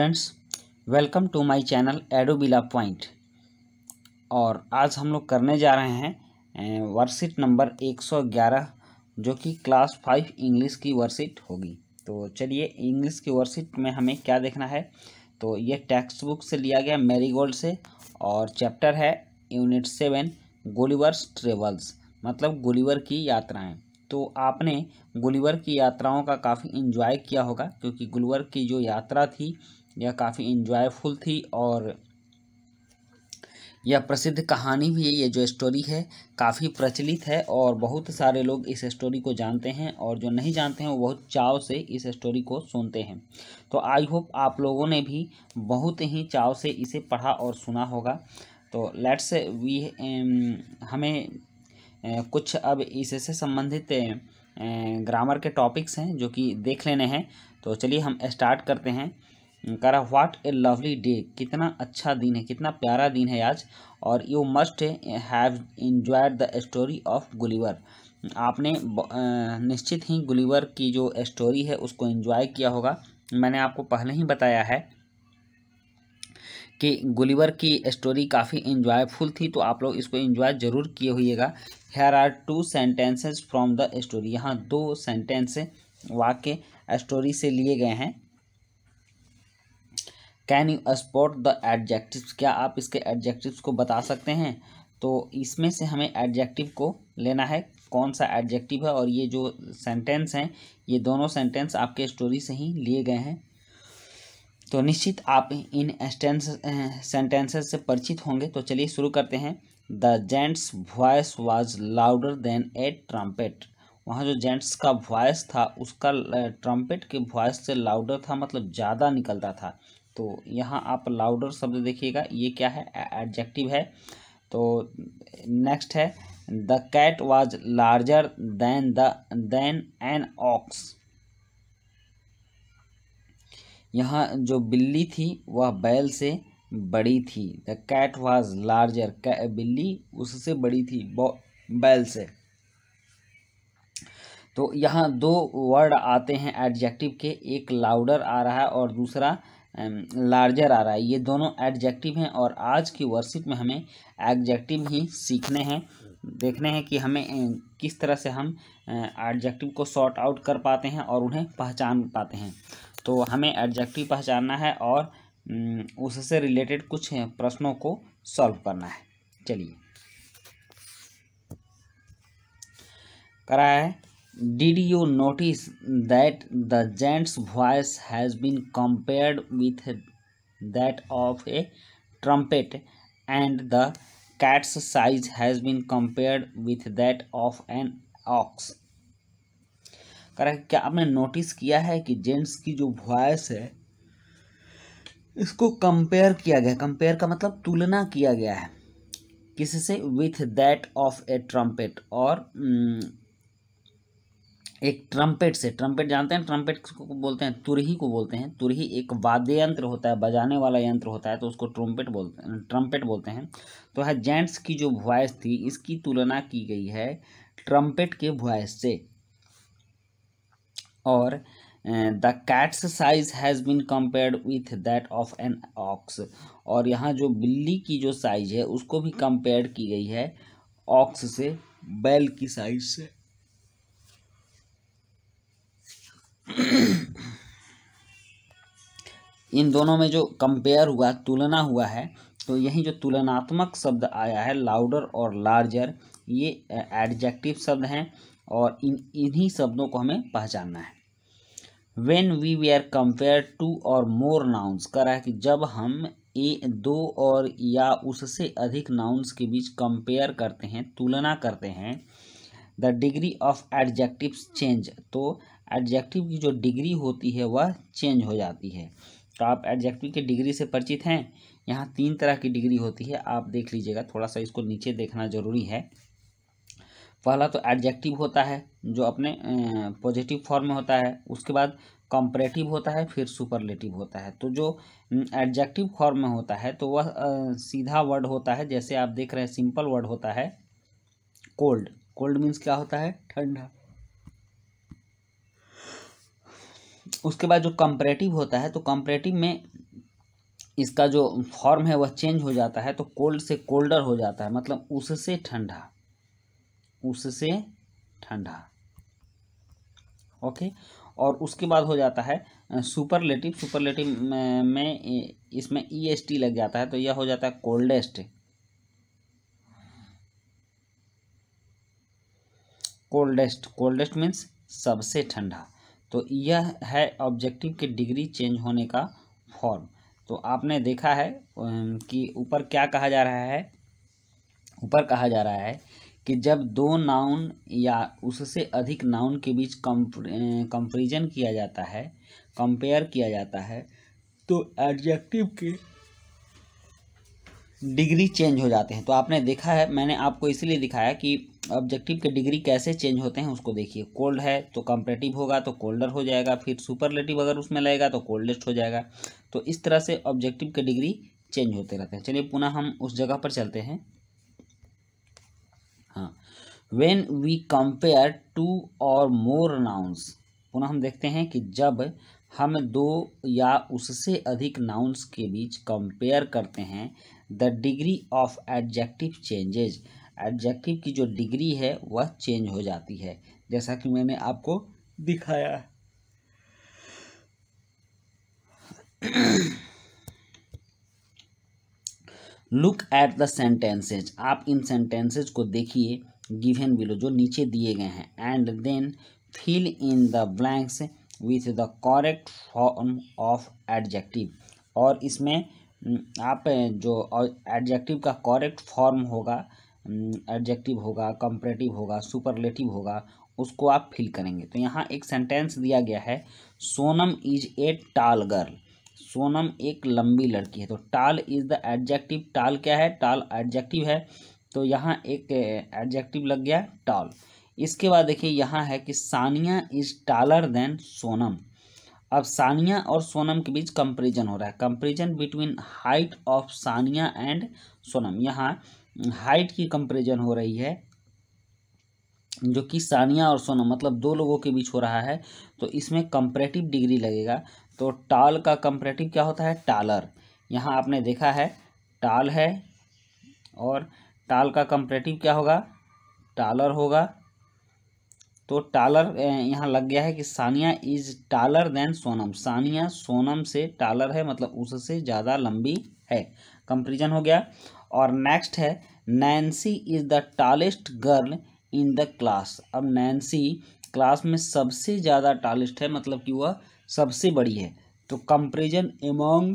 Students welcome to my channel एडोबिला point और आज हम लोग करने जा रहे हैं वर्कशीट नंबर 111 जो कि क्लास फाइव इंग्लिश की वर्कशीट होगी तो चलिए इंग्लिश की वर्कशीट में हमें क्या देखना है तो ये टेक्स्ट बुक से लिया गया मैरीगोल्ड से और चैप्टर है यूनिट सेवन गोलीवर्स ट्रेवल्स मतलब गोलीवर की यात्राएँ तो आपने गुलवर की यात्राओं का काफ़ी इन्जॉय किया होगा क्योंकि गुलवर की जो यात्रा थी यह काफ़ी इंजॉयफुल थी और यह प्रसिद्ध कहानी भी है ये जो स्टोरी है काफ़ी प्रचलित है और बहुत सारे लोग इस स्टोरी को जानते हैं और जो नहीं जानते हैं वो बहुत चाव से इस स्टोरी को सुनते हैं तो आई होप आप लोगों ने भी बहुत ही चाव से इसे पढ़ा और सुना होगा तो लेट्स वी um, हमें uh, कुछ अब इससे संबंधित ग्रामर uh, के टॉपिक्स हैं जो कि देख लेने हैं तो चलिए हम स्टार्ट करते हैं करा व्हाट ए लवली डे कितना अच्छा दिन है कितना प्यारा दिन है आज और you must have enjoyed the story of Gulliver आपने निश्चित ही गुलीवर की जो स्टोरी है उसको इन्जॉय किया होगा मैंने आपको पहले ही बताया है कि गुलीवर की स्टोरी काफ़ी इन्जॉयफुल थी तो आप लोग इसको इन्जॉय ज़रूर किए होइएगा here are two sentences from the story यहाँ दो सेंटेंस वाक्य स्टोरी से लिए गए हैं can you spot the adjectives क्या आप इसके एडजेक्टिव्स को बता सकते हैं तो इसमें से हमें एडजेक्टिव को लेना है कौन सा एडजेक्टिव है और ये जो सेंटेंस हैं ये दोनों सेंटेंस आपके स्टोरी से ही लिए गए हैं तो निश्चित आप इन सेंटेंसेस से परिचित होंगे तो चलिए शुरू करते हैं the gents voice was louder than a trumpet वहाँ जो जेंट्स का वॉयस था उसका ट्रम्पेट के वॉयस से लाउडर था मतलब ज़्यादा निकलता था तो यहाँ आप लाउडर शब्द देखिएगा ये क्या है एडजेक्टिव है तो नेक्स्ट है the cat was larger than the than an ox यहाँ जो बिल्ली थी वह बैल से बड़ी थी द कैट वॉज लार्जर बिल्ली उससे बड़ी थी बैल से तो यहाँ दो वर्ड आते हैं एडजेक्टिव के एक लाउडर आ रहा है और दूसरा लार्जर आ रहा है ये दोनों एडजेक्टिव हैं और आज की वर्सिप में हमें एडजेक्टिव ही सीखने हैं देखने हैं कि हमें किस तरह से हम एडजेक्टिव को सॉर्ट आउट कर पाते हैं और उन्हें पहचान पाते हैं तो हमें एडजेक्टिव पहचानना है और उससे रिलेटेड कुछ प्रश्नों को सॉल्व करना है चलिए कराया है Did you notice that the gent's voice has been compared with that of a trumpet and the cat's size has been compared with that of an ox? Correct क्या आपने नोटिस किया है कि जेंट्स की जो वॉयस है इसको compare किया गया कंपेयर का मतलब तुलना किया गया है किससे with that of a trumpet और एक ट्रम्पेट से ट्रम्पेट जानते हैं ट्रम्पेट को बोलते हैं तुरही को बोलते हैं तुरही एक वाद्य यंत्र होता है बजाने वाला यंत्र होता है तो उसको ट्रम्पेट बोलते हैं ट्रम्पेट बोलते हैं तो है जेंट्स की जो वॉयस थी इसकी तुलना की गई है ट्रम्पेट के वॉयस से और the cat's size has been compared with that of an ox और यहाँ जो बिल्ली की जो साइज है उसको भी कंपेयर की गई है ऑक्स से बैल की साइज से इन दोनों में जो कंपेयर हुआ तुलना हुआ है तो यही जो तुलनात्मक शब्द आया है लाउडर और लार्जर ये एडजेक्टिव शब्द हैं और इन इन्हीं शब्दों को हमें पहचानना है when we we are compare two और मोर नाउन्स कर रहा है कि जब हम ए दो और या उससे अधिक नाउन्स के बीच कंपेयर करते हैं तुलना करते हैं the degree of adjective change तो एडजेक्टिव की जो डिग्री होती है वह चेंज हो जाती है तो आप एडजेक्टिव की डिग्री से परिचित हैं यहाँ तीन तरह की डिग्री होती है आप देख लीजिएगा थोड़ा सा इसको नीचे देखना ज़रूरी है पहला तो एडजेक्टिव होता है जो अपने पॉजिटिव फॉर्म में होता है उसके बाद कॉम्परेटिव होता है फिर सुपरलेटिव होता है तो जो एडजेक्टिव फॉर्म में होता है तो वह सीधा वर्ड होता है जैसे आप देख रहे हैं सिंपल वर्ड होता है कोल्ड कोल्ड मीन्स क्या होता है ठंडा उसके बाद जो कंपरेटिव होता है तो कंपरेटिव में इसका जो फॉर्म है वह चेंज हो जाता है तो कोल्ड से कोल्डर हो जाता है मतलब उससे ठंडा उससे ठंडा ओके और उसके बाद हो जाता है सुपरलेटिव सुपरलेटिव में इसमें ई एस टी लग जाता है तो यह हो जाता है कोल्डेस्ट कोल्डेस्ट कोल्डेस्ट मीन्स सबसे ठंडा तो यह है ऑब्जेक्टिव के डिग्री चेंज होने का फॉर्म तो आपने देखा है कि ऊपर क्या कहा जा रहा है ऊपर कहा जा रहा है कि जब दो नाउन या उससे अधिक नाउन के बीच कंपेरिजन किया जाता है कंपेयर किया जाता है तो एडजेक्टिव के डिग्री चेंज हो जाते हैं तो आपने देखा है मैंने आपको इसलिए दिखाया कि ऑब्जेक्टिव के डिग्री कैसे चेंज होते हैं उसको देखिए कोल्ड है तो कंपरेटिव होगा तो कोल्डर हो जाएगा फिर सुपरलेटिव अगर उसमें लगेगा तो कोल्डेस्ट हो जाएगा तो इस तरह से ऑब्जेक्टिव के डिग्री चेंज होते रहते हैं चलिए पुनः हम उस जगह पर चलते हैं हाँ वेन वी कंपेयर टू और मोर नाउन्स पुनः हम देखते हैं कि जब हम दो या उससे अधिक नाउन्स के बीच कंपेयर करते हैं the degree of adjective changes adjective की जो डिग्री है वह चेंज हो जाती है जैसा कि मैंने आपको दिखाया लुक एट द सेंटेंसेज आप इन सेंटेंसेज को देखिए गिवन बिलो जो नीचे दिए गए हैं and then fill in the blanks with the correct form of adjective और इसमें आप जो एडजेक्टिव का करेक्ट फॉर्म होगा एडजेक्टिव होगा कंपरेटिव होगा सुपरलेटिव होगा उसको आप फिल करेंगे तो यहाँ एक सेंटेंस दिया गया है सोनम इज ए टाल गर्ल सोनम एक लंबी लड़की है तो टाल इज द एडजेक्टिव टाल क्या है टाल एडजेक्टिव है तो यहाँ एक एडजेक्टिव लग गया टाल इसके बाद देखिए यहाँ है कि Sania is taller than Sonam अब सानिया और सोनम के बीच कंपेरिजन हो रहा है comparison between height of Sania and Sonam यहाँ हाइट की कंपेरिजन हो रही है जो कि सानिया और सोनम मतलब दो लोगों के बीच हो रहा है तो इसमें कंपरेटिव डिग्री लगेगा तो टाल का कंपरेटिव क्या होता है टालर यहाँ आपने देखा है टाल है और टाल का कंपरेटिव क्या होगा टालर होगा तो टालर यहाँ लग गया है कि Sania is taller than Sonam Sania Sonam से टालर है मतलब उससे ज़्यादा लंबी है कंपेरिजन हो गया और नेक्स्ट है Nancy is the tallest girl in the class अब नैन्सी क्लास में सबसे ज़्यादा टालेस्ट है मतलब कि वह सबसे बड़ी है तो comparison among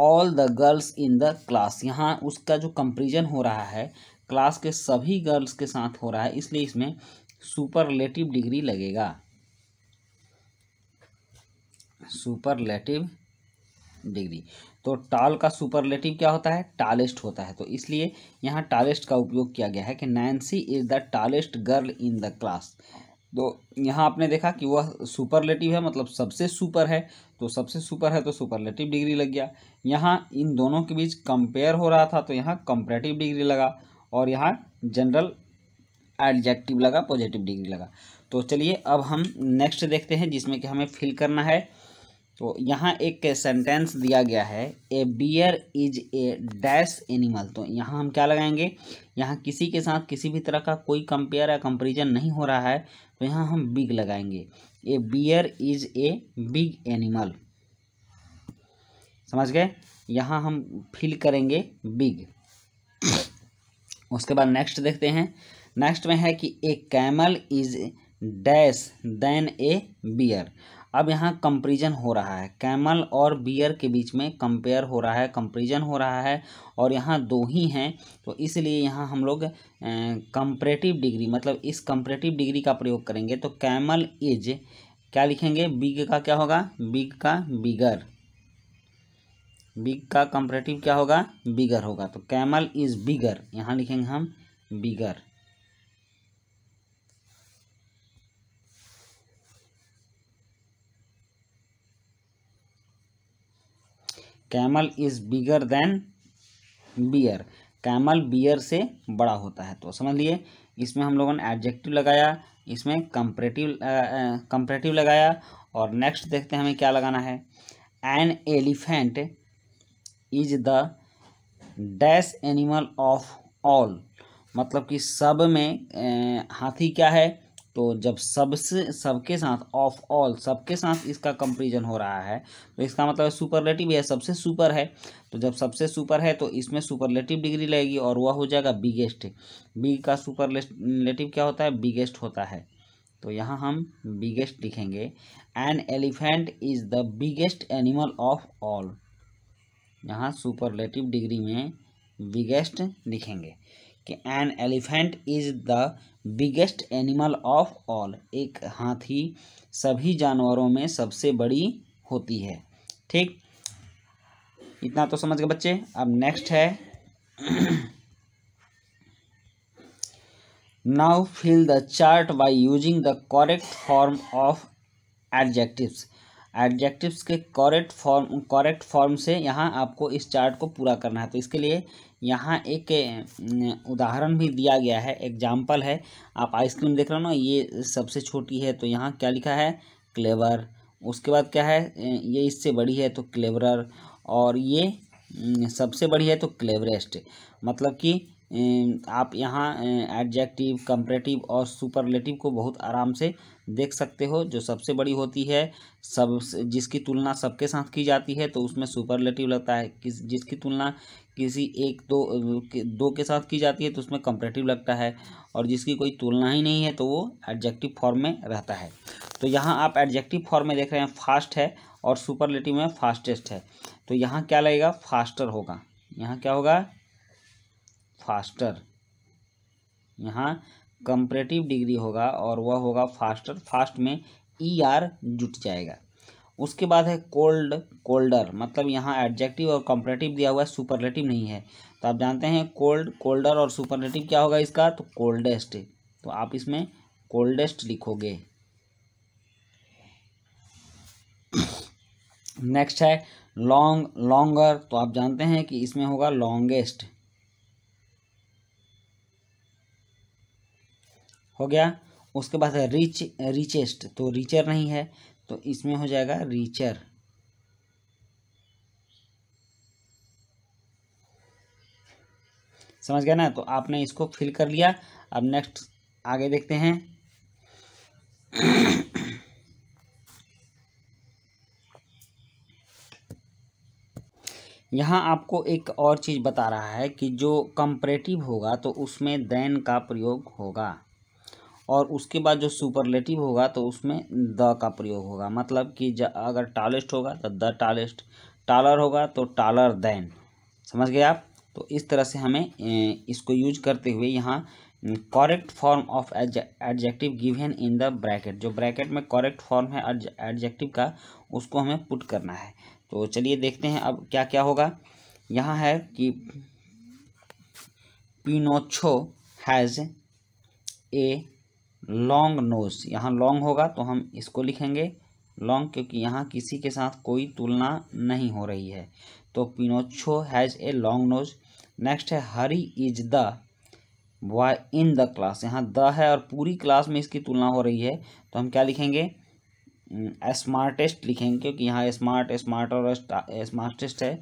all the girls in the class यहाँ उसका जो कंपेरिजन हो रहा है क्लास के सभी गर्ल्स के साथ हो रहा है इसलिए इसमें सुपरलेटिव डिग्री लगेगा सुपरलेटिव डिग्री तो टाल का सुपरलेटिव क्या होता है टालेस्ट होता है तो इसलिए यहाँ टालेस्ट का उपयोग किया गया है कि Nancy is the tallest girl in the class तो यहाँ आपने देखा कि वह सुपरलेटिव है मतलब सबसे सुपर है तो सबसे सुपर है तो सुपरलेटिव डिग्री लग गया यहाँ इन दोनों के बीच कंपेयर हो रहा था तो यहाँ कंपरेटिव डिग्री लगा और यहाँ जनरल एडजेक्टिव लगा पॉजिटिव डिग्री लगा तो चलिए अब हम नेक्स्ट देखते हैं जिसमें कि हमें फिल करना है तो यहाँ एक सेंटेंस दिया गया है a bear is a dash animal तो यहाँ हम क्या लगाएंगे यहाँ किसी के साथ किसी भी तरह का कोई कंपेयर या कंपेरिजन नहीं हो रहा है तो यहाँ हम बिग लगाएंगे a bear is a big animal समझ गए यहाँ हम फिल करेंगे बिग उसके बाद नेक्स्ट देखते हैं नेक्स्ट में है कि a camel is dash than a bear अब यहाँ कंपेरिजन हो रहा है कैमल और बियर के बीच में कंपेयर हो रहा है कंपेरिजन हो रहा है और यहाँ दो ही हैं तो इसलिए यहाँ हम लोग कंपरेटिव डिग्री मतलब इस कंपरेटिव डिग्री का प्रयोग करेंगे तो कैमल इज क्या लिखेंगे बिग का क्या होगा बिग का बिगर बिग का कंपरेटिव क्या होगा बिगर होगा तो कैमल इज बिगर यहाँ लिखेंगे हम bigger camel is bigger than bear camel bear से बड़ा होता है तो समझ लिए इसमें हम लोगों ने एडजेक्टिव लगाया इसमें कंपरेटिव कंपरेटिव लगाया और नेक्स्ट देखते हैं हमें क्या लगाना है an elephant is the dash animal of all मतलब कि सब में हाथी क्या है तो जब सबसे सबके साथ ऑफ ऑल सबके साथ इसका कंपेरिजन हो रहा है तो इसका मतलब सुपरलेटिव या सबसे सुपर है तो जब सबसे सुपर है तो इसमें सुपरलेटिव डिग्री लगेगी और वह हो जाएगा बिगेस्ट बिग का सुपरलेटिव क्या होता है बिगेस्ट होता है तो यहाँ हम बिगेस्ट लिखेंगे an elephant is the biggest animal of all यहाँ सुपरलेटिव डिग्री में बिगेस्ट लिखेंगे कि an elephant is the biggest animal of all एक हाथी सभी जानवरों में सबसे बड़ी होती है ठीक इतना तो समझ गए बच्चे अब नेक्स्ट है now fill the chart by using the correct form of adjectives adjectives के करेक्ट फॉर्म करेक्ट फॉर्म से यहाँ आपको इस चार्ट को पूरा करना है तो इसके लिए यहाँ एक उदाहरण भी दिया गया है एग्जाम्पल है आप आइसक्रीम देख रहे हो ना ये सबसे छोटी है तो यहाँ क्या लिखा है क्लेवर उसके बाद क्या है ये इससे बड़ी है तो क्लेवरर और ये सबसे बड़ी है तो क्लेवरेस्ट मतलब कि आप यहाँ एडजेक्टिव कंपरेटिव और सुपरलेटिव को बहुत आराम से देख सकते हो जो सबसे बड़ी होती है सब जिसकी तुलना सबके साथ की जाती है तो उसमें सुपरलेटिव लगता है किस जिसकी तुलना किसी एक दो दो के साथ की जाती है तो उसमें कंपरेटिव लगता है और जिसकी कोई तुलना ही नहीं है तो वो एडजेक्टिव फॉर्म में रहता है तो यहाँ आप एडजेक्टिव फॉर्म में देख रहे हैं फास्ट है और सुपरलेटिव में फास्टेस्ट है तो यहाँ क्या लगेगा फास्टर होगा यहाँ क्या होगा फास्टर यहाँ कंपरेटिव डिग्री होगा और वह होगा फास्टर फास्ट में ई e आर जुट जाएगा उसके बाद है कोल्ड कोल्डर मतलब यहाँ एडजेक्टिव और कंपरेटिव दिया हुआ है सुपरलेटिव नहीं है तो आप जानते हैं कोल्ड कोल्डर और सुपरलेटिव क्या होगा इसका तो कोल्डेस्ट तो आप इसमें कोल्डेस्ट लिखोगे नेक्स्ट है लॉन्ग लॉन्गर तो आप जानते हैं कि इसमें होगा लॉन्गेस्ट हो गया उसके बाद है रिच रिचेस्ट तो रिचर नहीं है तो इसमें हो जाएगा रिचर समझ गया ना तो आपने इसको फिल कर लिया अब नेक्स्ट आगे देखते हैं यहाँ आपको एक और चीज़ बता रहा है कि जो कंपरेटिव होगा तो उसमें दैन का प्रयोग होगा और उसके बाद जो सुपरलेटिव होगा तो उसमें द का प्रयोग होगा मतलब कि अगर टालेस्ट होगा तो द टालेस्ट टालर होगा तो टालर दैन समझ गए आप तो इस तरह से हमें इसको यूज करते हुए यहाँ correct form of adjective given in the bracket जो ब्रैकेट में करेक्ट फॉर्म है एडजेक्टिव का उसको हमें पुट करना है तो चलिए देखते हैं अब क्या क्या होगा यहाँ है कि Pinocchio has a long nose यहाँ लॉन्ग होगा तो हम इसको लिखेंगे लॉन्ग क्योंकि यहाँ किसी के साथ कोई तुलना नहीं हो रही है तो Pinocchio has a long nose next है Harry is the boy in the class यहाँ द है और पूरी क्लास में इसकी तुलना हो रही है तो हम क्या लिखेंगे स्मार्टेस्ट hmm, लिखेंगे क्योंकि यहाँ स्मार्ट स्मार्ट और स्मार्टेस्ट है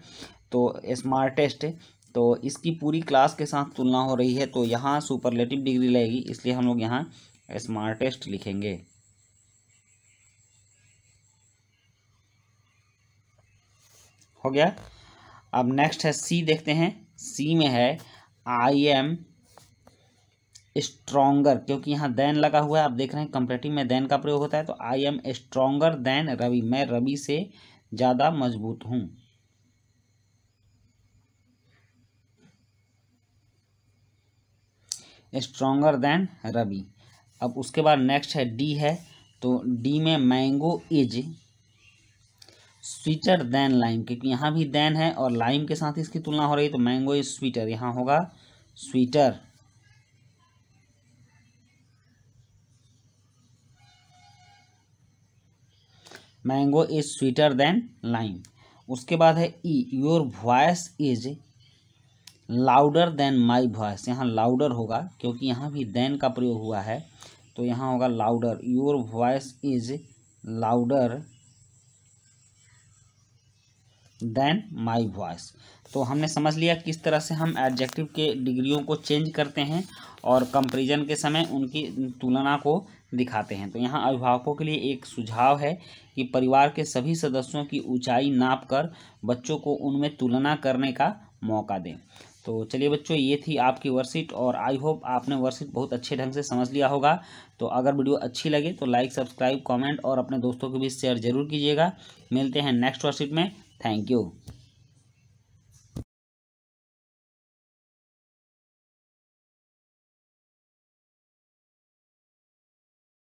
तो स्मार्टेस्ट तो इसकी पूरी क्लास के साथ तुलना हो रही है तो यहाँ सुपरलेटिव डिग्री लगेगी इसलिए हम लोग यहाँ स्मार्टेस्ट लिखेंगे हो गया अब नेक्स्ट है सी देखते हैं सी में है आई एम स्ट्रोंगर क्योंकि यहाँ देन लगा हुआ है आप देख रहे हैं कंपेटिव में देन का प्रयोग होता है तो I am stronger than Ravi मैं रवि से ज़्यादा मजबूत हूँ स्ट्रोंगर देन रवि अब उसके बाद नेक्स्ट है डी है तो डी में mango is sweeter than lime क्योंकि यहाँ भी देन है और लाइम के साथ इसकी तुलना हो रही है तो मैंगो इज स्वीटर यहाँ होगा sweeter mango is sweeter than lime उसके बाद है E your voice is louder than my voice यहाँ लाउडर होगा क्योंकि यहाँ भी देन का प्रयोग हुआ है तो यहाँ होगा louder your voice is louder than my voice तो हमने समझ लिया किस तरह से हम एडजेक्टिव के डिग्रियों को चेंज करते हैं और कंपेरिजन के समय उनकी तुलना को दिखाते हैं तो यहाँ अभिभावकों के लिए एक सुझाव है कि परिवार के सभी सदस्यों की ऊंचाई नाप कर बच्चों को उनमें तुलना करने का मौका दें तो चलिए बच्चों ये थी आपकी वर्कशीट और आई होप आपने वर्कशीट बहुत अच्छे ढंग से समझ लिया होगा तो अगर वीडियो अच्छी लगे तो लाइक सब्सक्राइब कमेंट और अपने दोस्तों के बीच शेयर जरूर कीजिएगा मिलते हैं नेक्स्ट वर्कशीट में थैंक यू